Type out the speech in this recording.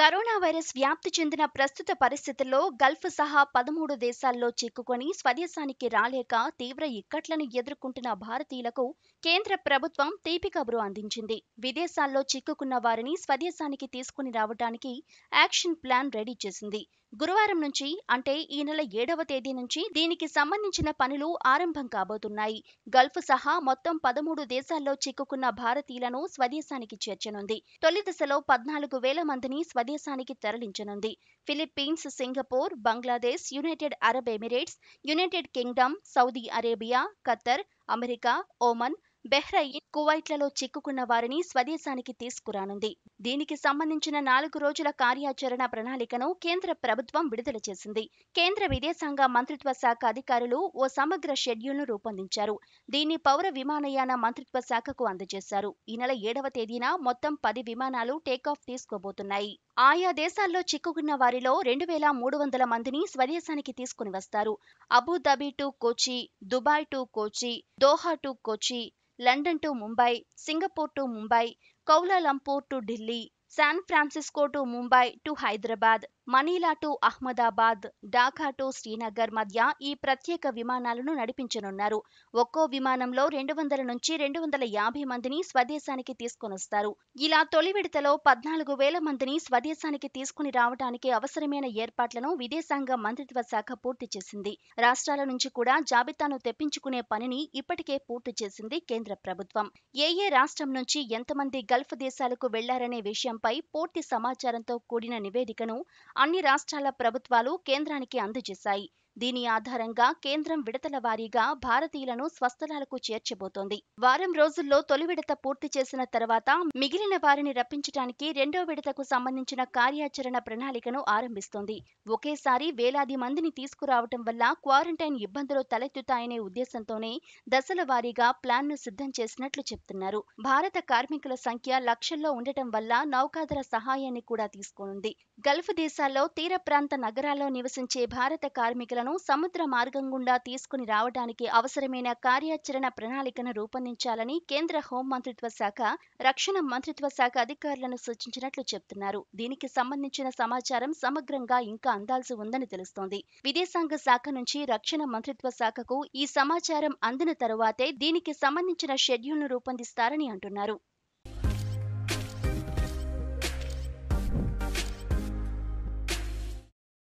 corona virus వ్యాప్తి చెందిన ప్రస్తుత పరిస్థితుల్లో గల్ఫ్ సహా పదమూడు దేశాల్లో చిక్కుకొని స్వదేశానికి రాలేక తీవ్ర ఇక్కట్లను ఎదుర్కొంటున్న భారతీయులకు కేంద్ర ప్రభుత్వం తీపి కబురు అందించింది విదేశాల్లో చిక్కుకున్న వారిని స్వదేశానికి తీసుకుని రావడానికి యాక్షన్ ప్లాన్ రెడీ చేసింది గురువారం నుంచి అంటే ఈ నెల ఏడవ తేదీ నుంచి దీనికి సంబంధించిన పనులు ఆరంభం కాబోతున్నాయి గల్ఫ్ సహా మొత్తం పదమూడు దేశాల్లో చిక్కుకున్న భారతీయులను స్వదేశానికి చేర్చనుంది తొలి దశలో పద్నాలుగు వేల మందిని స్వదేశానికి తరలించనుంది Philippines Singapore Bangladesh United Arab Emirates United Kingdom Saudi Arabia Qatar America Oman Bahrain కువైట్లలో చిక్కుకున్న వారిని స్వదేశానికి తీసుకురానుంది దీనికి సంబంధించిన నాలుగు రోజుల కార్యాచరణ ప్రణాళికను కేంద్ర ప్రభుత్వం విడుదల చేసింది కేంద్ర విదేశాంగ మంత్రిత్వ శాఖ అధికారులు ఓ సమగ్ర షెడ్యూల్ను రూపొందించారు దీన్ని పౌర విమానయాన మంత్రిత్వ శాఖకు అందజేశారు ఈ నెల ఏడవ తేదీన మొత్తం పది విమానాలు టేకాఫ్ తీసుకోబోతున్నాయి ఆయా దేశాల్లో చిక్కుకున్న వారిలో రెండు వేల మూడు వందల మందిని స్వదేశానికి తీసుకుని వస్తారు Abu Dhabi to Kochi Dubai to Kochi Doha to Kochi London to Mumbai Singapore to Mumbai Kuala Lumpur to Delhi San Francisco to Mumbai to Hyderabad Manila to Ahmedabad Dhaka to Srinagar మధ్య ఈ ప్రత్యేక విమానాలను నడిపించనున్నారు ఒక్కో విమానంలో రెండు వందల నుంచి రెండు వందల యాభై మందిని స్వదేశానికి తీసుకొనొస్తారు ఇలా తొలి విడతలో పద్నాలుగు వేల మందిని స్వదేశానికి తీసుకుని రావడానికి అవసరమైన ఏర్పాట్లను విదేశాంగ మంత్రిత్వ శాఖ పూర్తి చేసింది రాష్ట్రాల నుంచి కూడా జాబితాను తెప్పించుకునే పనిని ఇప్పటికే పూర్తి చేసింది కేంద్ర ప్రభుత్వం ఏ ఏ రాష్ట్రం నుంచి ఎంతమంది గల్ఫ్ దేశాలకు వెళ్లారనే విషయంపై పూర్తి సమాచారంతో కూడిన నివేదికను అన్ని రాష్ట్రాల ప్రభుత్వాలు కేంద్రానికి అందజేశాయి దీని ఆధారంగా కేంద్రం విడతల వారీగా భారతీయులను స్వస్థలాలకు చేర్చబోతోంది వారం రోజుల్లో తొలి విడత పూర్తి చేసిన తర్వాత మిగిలిన వారిని రప్పించడానికి రెండో విడతకు సంబంధించిన కార్యాచరణ ప్రణాళికను ఆరంభిస్తోంది ఒకేసారి వేలాది మందిని తీసుకురావటం వల్ల క్వారంటైన్ ఇబ్బందులు తలెత్తుతాయనే ఉద్దేశంతోనే దశల వారీగా ప్లాన్ను సిద్ధం చేసినట్లు చెప్తున్నారు భారత కార్మికుల సంఖ్య లక్షల్లో ఉండటం వల్ల నౌకాదర సహాయాన్ని కూడా తీసుకోనుంది గల్ఫ్ దేశాల్లో తీర ప్రాంత నగరాల్లో నివసించే భారత కార్మికుల యాత్రను సముద్ర మార్గం గుండా తీసుకుని రావడానికి అవసరమైన కార్యాచరణ ప్రణాళికను రూపొందించాలని కేంద్ర హోంమంత్రిత్వ శాఖ రక్షణ మంత్రిత్వ శాఖ అధికారులను సూచించినట్లు చెబుతున్నారు దీనికి సంబంధించిన సమాచారం సమగ్రంగా ఇంకా అందాల్సి ఉందని తెలుస్తోంది విదేశాంగ శాఖ నుంచి రక్షణ మంత్రిత్వ శాఖకు ఈ సమాచారం అందిన తరువాతే దీనికి సంబంధించిన షెడ్యూల్ను రూపొందిస్తారని అంటున్నారు